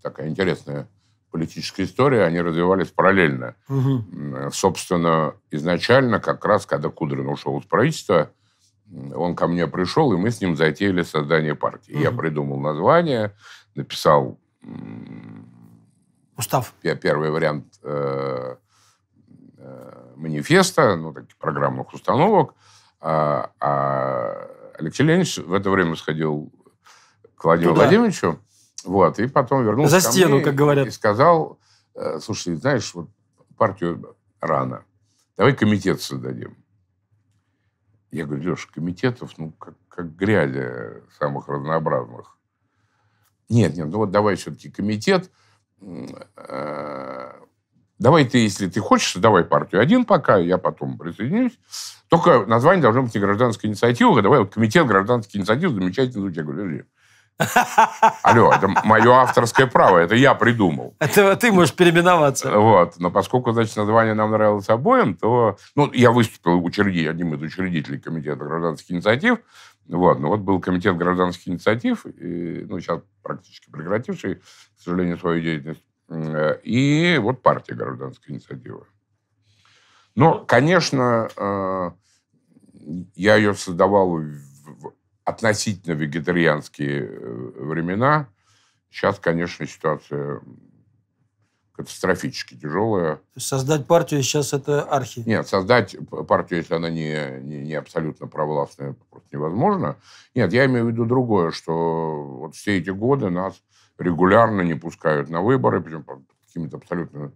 такая интересная политическая история, они развивались параллельно. Угу. Собственно, изначально, как раз когда Кудрин ушел из правительства, он ко мне пришел, и мы с ним затеяли создание партии. Угу. Я придумал название, написал... Устав. Первый вариант э, э, манифеста, ну, таких программных установок. А, а Алексей Леонидович в это время сходил к Владимиру Туда. Владимировичу, вот, и потом вернулся За стену, ко мне как говорят. И сказал, э, слушай, знаешь, вот партию рано, давай комитет создадим. Я говорю, Леша, комитетов, ну, как, как грязи самых разнообразных. Нет, нет, ну вот давай все-таки комитет. Э, давай ты, если ты хочешь, давай партию один пока, я потом присоединюсь. Только название должно быть не гражданская инициатива, давай вот комитет гражданской инициативы замечательно звучит. Я говорю, Алло, это мое авторское право, это я придумал. Это ты можешь переименоваться. Вот, но поскольку, значит, название нам нравилось обоим, то... Ну, я выступил учреди, одним из учредителей Комитета гражданских инициатив, вот, ну вот был Комитет гражданских инициатив, и, ну, сейчас практически прекративший, к сожалению, свою деятельность, и вот партия гражданской инициативы. Но, конечно, э, я ее создавал в относительно вегетарианские э, времена. Сейчас, конечно, ситуация катастрофически тяжелая. создать партию сейчас это архи? Нет, создать партию, если она не, не, не абсолютно провластная, просто невозможно. Нет, я имею в виду другое, что вот все эти годы нас регулярно не пускают на выборы, причем какими-то абсолютно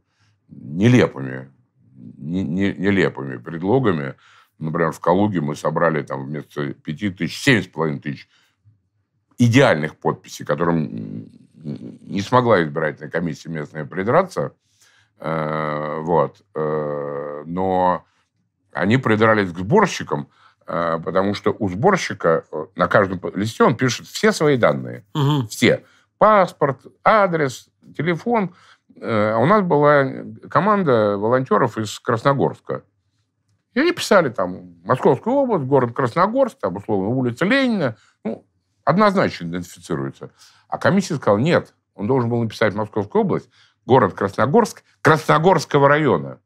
нелепыми, не, не, нелепыми предлогами. Например, в Калуге мы собрали там вместо пяти тысяч, семь с половиной тысяч идеальных подписей, которым не смогла избирательная комиссия местная придраться. Э, вот. Э, но они придрались к сборщикам, э, потому что у сборщика на каждом листе он пишет все свои данные. Угу. Все. Паспорт, адрес, телефон. У нас была команда волонтеров из Красногорска. И они писали там Московскую область, город Красногорск, там, условно, улица Ленина. Ну, однозначно идентифицируется. А комиссия сказала, нет, он должен был написать Московскую область, город Красногорск, Красногорского района.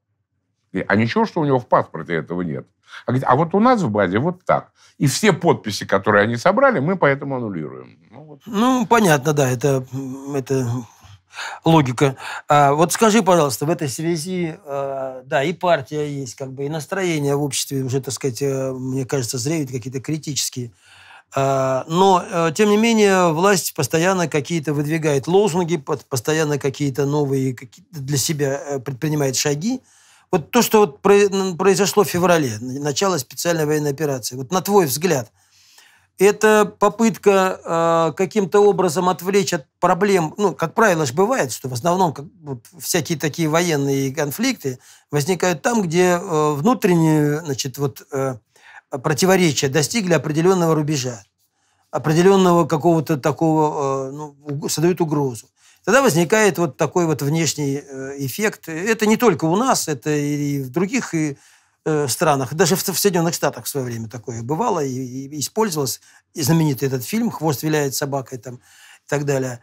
И, а ничего, что у него в паспорте этого нет. А, говорит, а вот у нас в базе вот так. И все подписи, которые они собрали, мы поэтому аннулируем. Ну, вот. ну понятно, да, это, это логика. А вот скажи, пожалуйста, в этой связи, а, да, и партия есть, как бы, и настроение в обществе уже, так сказать, э, мне кажется, зреют какие-то критические. А, но, э, тем не менее, власть постоянно какие-то выдвигает лозунги, постоянно какие-то новые для себя э, предпринимает шаги. Вот то, что вот произошло в феврале, начало специальной военной операции, вот на твой взгляд – это попытка э, каким-то образом отвлечь от проблем. Ну, как правило, же бывает, что в основном как, вот, всякие такие военные конфликты возникают там, где э, внутренние значит, вот, э, противоречия достигли определенного рубежа, определенного какого-то такого, э, ну, создают угрозу. Тогда возникает вот такой вот внешний э, эффект. Это не только у нас, это и в других и Э, странах, даже в, в Соединенных Штатах в свое время такое бывало и, и использовалось. И знаменитый этот фильм «Хвост виляет собакой» там, и так далее.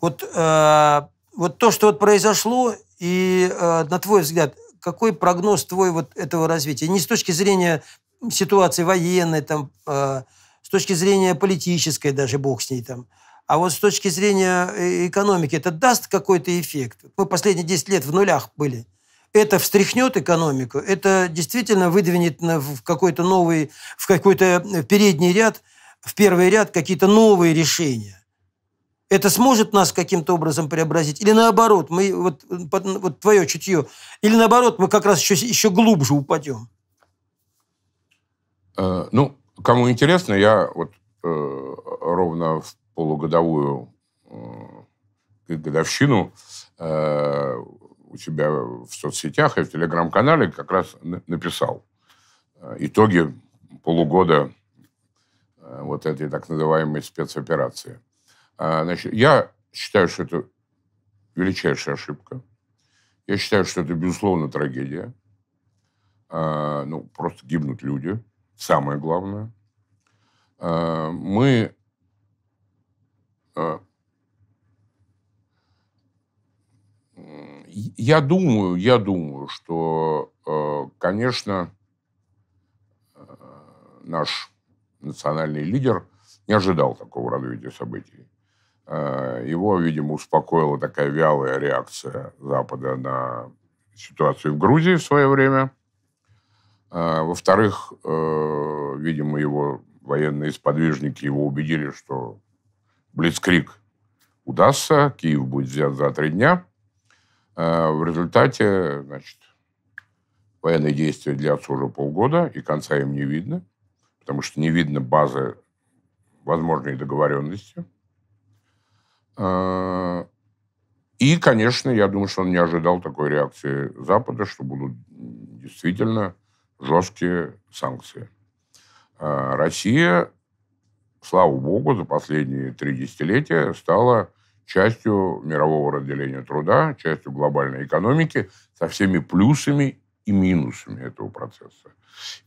Вот, э, вот то, что вот произошло, и э, на твой взгляд, какой прогноз твой вот этого развития? Не с точки зрения ситуации военной, там, э, с точки зрения политической даже, бог с ней там, а вот с точки зрения э, экономики это даст какой-то эффект? Мы последние 10 лет в нулях были – это встряхнет экономику, это действительно выдвинет в какой-то новый, в какой-то э, передний ряд, в первый ряд какие-то новые решения. Это сможет нас каким-то образом преобразить? Или наоборот, мы, вот, э, вот твое чутье, или наоборот, мы как раз еще, еще глубже упадем? Э, ну, кому интересно, я вот э, ровно в полугодовую э, годовщину э, у себя в соцсетях и в телеграм-канале как раз написал э, итоги полугода э, вот этой так называемой спецоперации. А, значит, я считаю, что это величайшая ошибка. Я считаю, что это, безусловно, трагедия. А, ну, просто гибнут люди. Самое главное. А, мы э, я думаю, я думаю, что, э, конечно, э, наш национальный лидер не ожидал такого развития событий. Э, его, видимо, успокоила такая вялая реакция Запада на ситуацию в Грузии в свое время. Во-вторых, видимо, его военные сподвижники его убедили, что Блицкрик удастся, Киев будет взят за три дня – Э, в результате, значит, военные действия длятся уже полгода, и конца им не видно, потому что не видно базы возможной договоренности. Э, и, конечно, я думаю, что он не ожидал такой реакции Запада, что будут действительно жесткие санкции. Э, Россия, слава богу, за последние три десятилетия стала частью мирового разделения труда, частью глобальной экономики, со всеми плюсами и минусами этого процесса.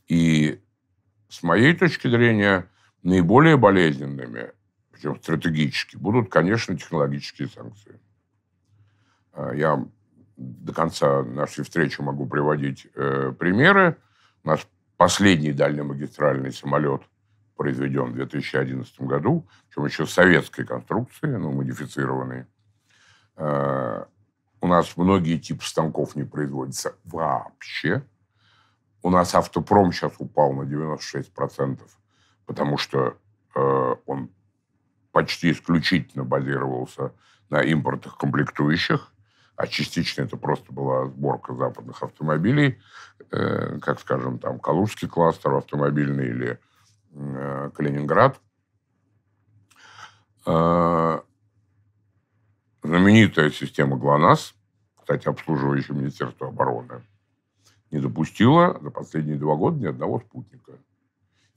И с моей точки зрения, наиболее болезненными, причем стратегически, будут, конечно, технологические санкции. А, я до конца нашей встречи могу приводить э, примеры. У нас последний дальнемагистральный самолет – произведен в 2011 году, причем еще советской конструкции, ну, модифицированные. Э, у нас многие типы станков не производятся вообще. У нас автопром сейчас упал на 96%, потому что э, он почти исключительно базировался на импортах комплектующих, а частично это просто была сборка западных автомобилей, э, как, скажем, там, Калужский кластер автомобильный или Э, Калининград. Э, знаменитая система ГЛОНАСС, кстати, обслуживающая Министерство обороны, не допустила за последние два года ни одного спутника.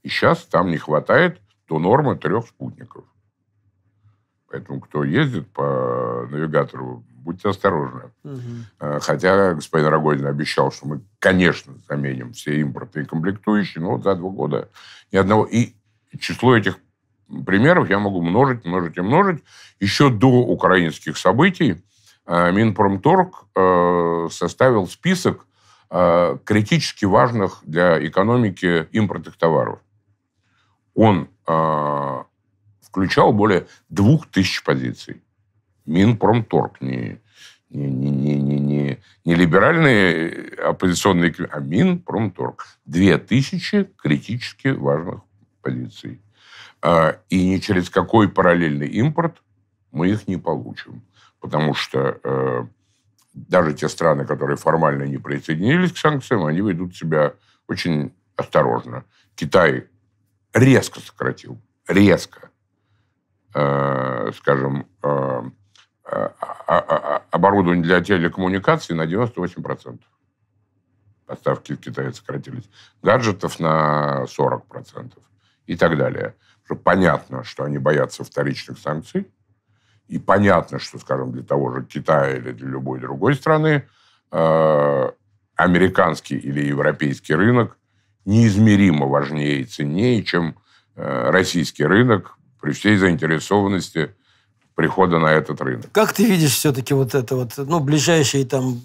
И сейчас там не хватает до нормы трех спутников – Поэтому кто ездит по навигатору, будьте осторожны. Угу. Хотя господин Рогозин обещал, что мы, конечно, заменим все импортные комплектующие, но вот за два года ни одного. И число этих примеров я могу множить, множить и множить. Еще до украинских событий э, Минпромторг э, составил список критически важных для экономики импортных товаров. Он включал более двух тысяч позиций. Минпромторг, не, не, не, не, не, не, не либеральные э, оппозиционные, а Минпромторг. Две тысячи критически важных позиций. А, и ни через какой параллельный импорт мы их не получим. Потому что э, даже те страны, которые формально не присоединились к санкциям, они ведут себя очень осторожно. Китай резко сократил, резко Э, скажем, э, э, а, а, а, оборудование для телекоммуникации на 98%. Поставки в Китае сократились. Гаджетов на 40% и так далее. Что понятно, что они боятся вторичных санкций. И понятно, что, скажем, для того же Китая или для любой другой страны американский или европейский рынок неизмеримо важнее и ценнее, чем российский рынок при всей заинтересованности прихода на этот рынок. Как ты видишь все-таки вот это вот, ну, ближайшие там,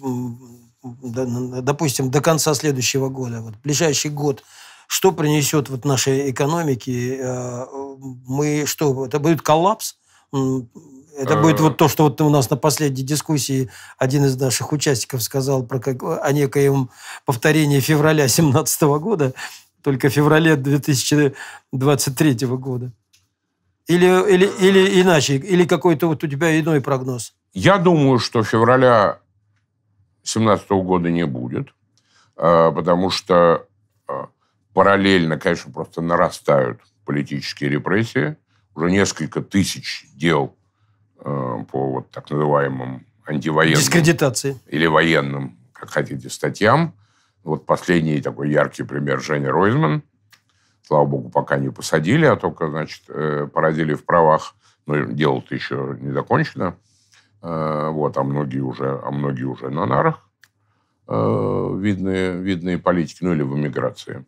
допустим, до конца следующего года, вот ближайший год, что принесет вот нашей экономике? Э, мы что, это будет коллапс? Это э. будет вот то, что вот у нас на последней дискуссии один из наших участников сказал про как, о некоем повторении февраля 2017 года, только в феврале 2023 года. Или, или, или иначе? Или какой-то вот у тебя иной прогноз? Я думаю, что февраля 2017 года не будет, а, потому что а, параллельно, конечно, просто нарастают политические репрессии. Уже несколько тысяч дел а, по вот так называемым антивоенным... Дискредитации. Или военным, как хотите, статьям. Вот последний такой яркий пример Женя Ройзман, слава богу, пока не посадили, а только, значит, э, породили в правах. Но ну, дело-то еще не закончено. Э, вот, а многие уже, а многие уже на нарах э, видные, видные политики, ну или в эмиграции.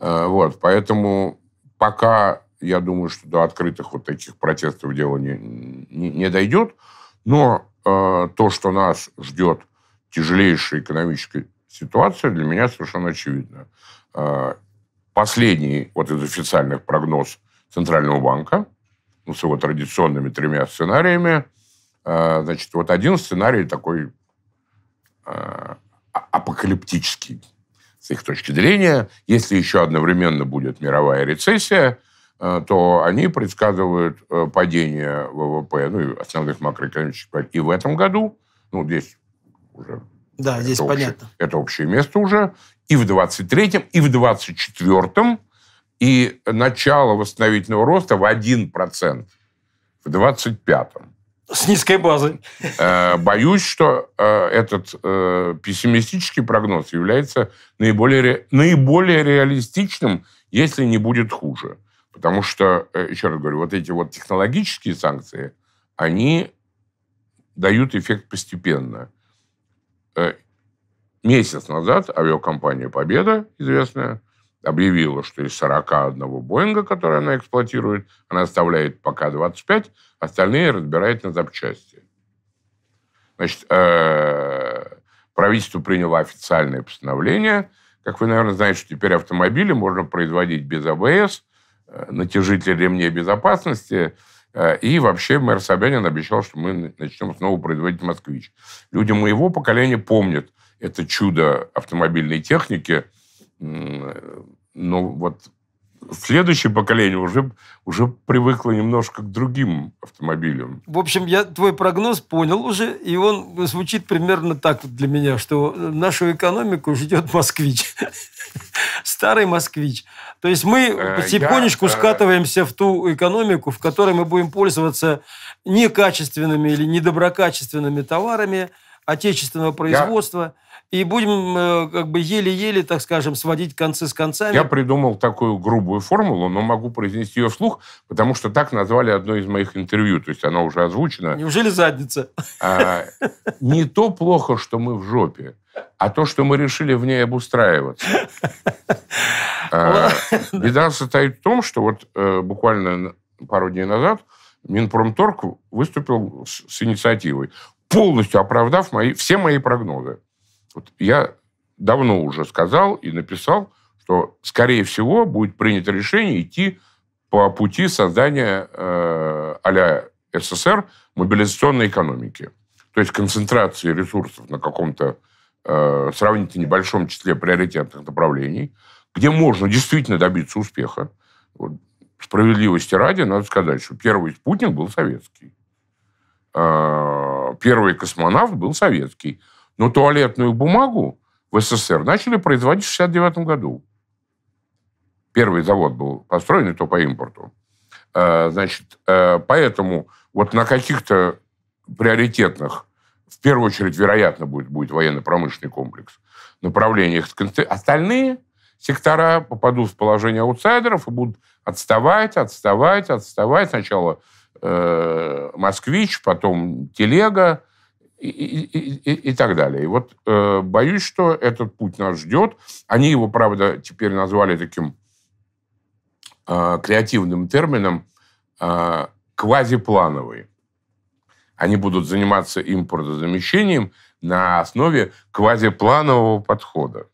Вот, поэтому пока я думаю, что до открытых вот таких протестов дело не, не, не дойдет. Но то, что нас ждет тяжелейшая экономическая ситуация, для меня совершенно очевидно последний вот из официальных прогноз Центрального банка ну, с его традиционными тремя сценариями, а, значит, вот один сценарий такой а, а, апокалиптический с их точки зрения. Если еще одновременно будет мировая рецессия, то они предсказывают э, падение ВВП, ну и основных макроэкономических и в этом году. Ну, здесь уже... Да, здесь общее, понятно. Это общее место уже и в 23-м, и в 24-м, и начало восстановительного роста в 1% в 25-м. С низкой базой. Э, боюсь, что э, этот э, пессимистический прогноз является наиболее, наиболее реалистичным, если не будет хуже. Потому что, еще раз говорю, вот эти вот технологические санкции, они дают эффект постепенно. Месяц назад авиакомпания «Победа», известная, объявила, что из 41 Боинга, который она эксплуатирует, она оставляет пока 25, остальные разбирает на запчасти. Значит, э, правительство приняло официальное постановление. Как вы, наверное, знаете, что теперь автомобили можно производить без АБС, э, натяжитель ремней безопасности. Э, и вообще мэр Собянин обещал, что мы начнем снова производить «Москвич». Люди моего поколения помнят, это чудо автомобильной техники, но вот следующее поколение уже, уже привыкло немножко к другим автомобилям. В общем, я твой прогноз понял уже, и он звучит примерно так вот для меня, что э, нашу экономику ждет москвич. Старый москвич. То есть мы э, потихонечку э, скатываемся в ту экономику, в которой мы будем пользоваться некачественными или недоброкачественными товарами отечественного производства. Я и будем э, как бы еле-еле, так скажем, сводить концы с концами. Я придумал такую грубую формулу, но могу произнести ее вслух, потому что так назвали одно из моих интервью, то есть она уже озвучена. Неужели задница? А, не то плохо, что мы в жопе, а то, что мы решили в ней обустраиваться. А, беда состоит в том, что вот э, буквально пару дней назад Минпромторг выступил с, с инициативой, полностью оправдав мои, все мои прогнозы. Вот я давно уже сказал и написал, что, скорее всего, будет принято решение идти по пути создания э, а-ля СССР мобилизационной экономики. То есть концентрации ресурсов на каком-то э, сравнительно небольшом числе приоритетных направлений, где можно действительно добиться успеха. Вот, справедливости ради, надо сказать, что первый спутник был советский. Э, первый космонавт был советский. Но туалетную бумагу в СССР начали производить в 1969 году. Первый завод был построен, и то по импорту. Э, значит, э, поэтому вот на каких-то приоритетных, в первую очередь, вероятно, будет, будет военно-промышленный комплекс, направлениях. Остальные сектора попадут в положение аутсайдеров и будут отставать, отставать, отставать. Сначала э, «Москвич», потом «Телега», и, и, и, так далее. И вот э, боюсь, что этот путь нас ждет. Они его, правда, теперь назвали таким э, креативным термином э, квазиплановый. Они будут заниматься импортозамещением на основе квазипланового подхода.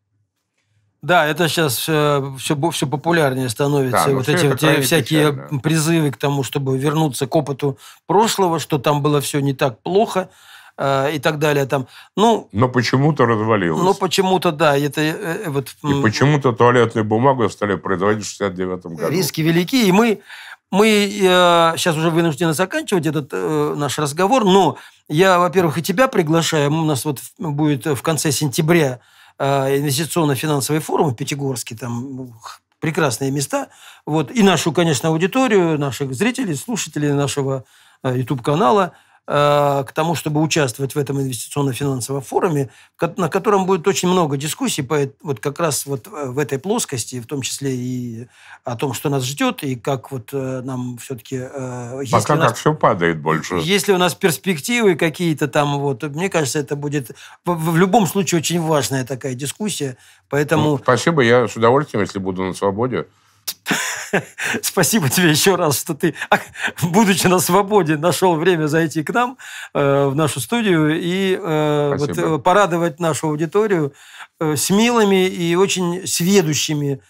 Да, это сейчас все, все, популярнее становится. Да, вот эти вот всякие печально. призывы к тому, чтобы вернуться к опыту прошлого, что там было все не так плохо – э, и так далее. Там. Ну, но почему-то развалилось. Ну, почему-то, да. Это, э, э вот, и почему-то туалетную бумагу стали производить в 69 году. Риски велики, и мы, мы э, сейчас уже вынуждены заканчивать этот э, наш разговор, но я, во-первых, и тебя приглашаю. У нас вот будет в конце сентября э, инвестиционно-финансовый форум в Пятигорске, там прекрасные места. Вот. И нашу, конечно, аудиторию, наших зрителей, слушателей нашего YouTube-канала э, – Э, к тому, чтобы участвовать в этом инвестиционно-финансовом форуме, на котором будет очень много дискуссий по, вот как раз вот э, в этой плоскости, в том числе и о том, что нас ждет, и как вот э, нам все-таки... Пока нас, как все падает больше. Если у нас перспективы какие-то там, вот, мне кажется, это будет в, в любом случае очень важная такая дискуссия, поэтому... Ну, спасибо, я с удовольствием, если буду на свободе. Спасибо тебе еще раз, что ты, будучи на свободе, нашел время зайти к нам э, в нашу студию и э, вот, э, порадовать нашу аудиторию э, с милыми и очень сведущими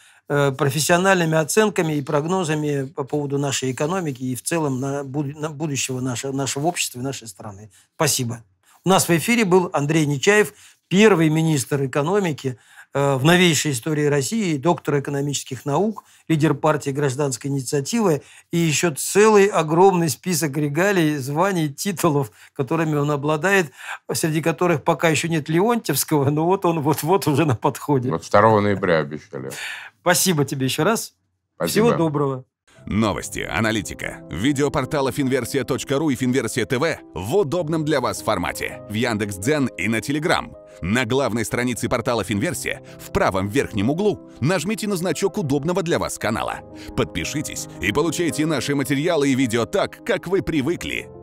профессиональными оценками и прогнозами по поводу нашей экономики и в целом на будущего нашего, нашего общества и нашей страны. Спасибо. У нас в эфире был Андрей Нечаев, первый министр экономики Э, в новейшей истории России, доктор экономических наук, лидер партии гражданской инициативы и еще целый огромный список регалий, званий, титулов, которыми он обладает, среди которых пока еще нет Леонтьевского, но вот он вот-вот уже на подходе. Вот 2 ноября обещали. Спасибо тебе еще раз. Спасибо. Всего доброго. Новости, аналитика, видеопортала finversia.ru и Finversia ТВ в удобном для вас формате, в Яндекс.Дзен и на Телеграм. На главной странице портала Финверсия в правом верхнем углу нажмите на значок удобного для вас канала. Подпишитесь и получайте наши материалы и видео так, как вы привыкли.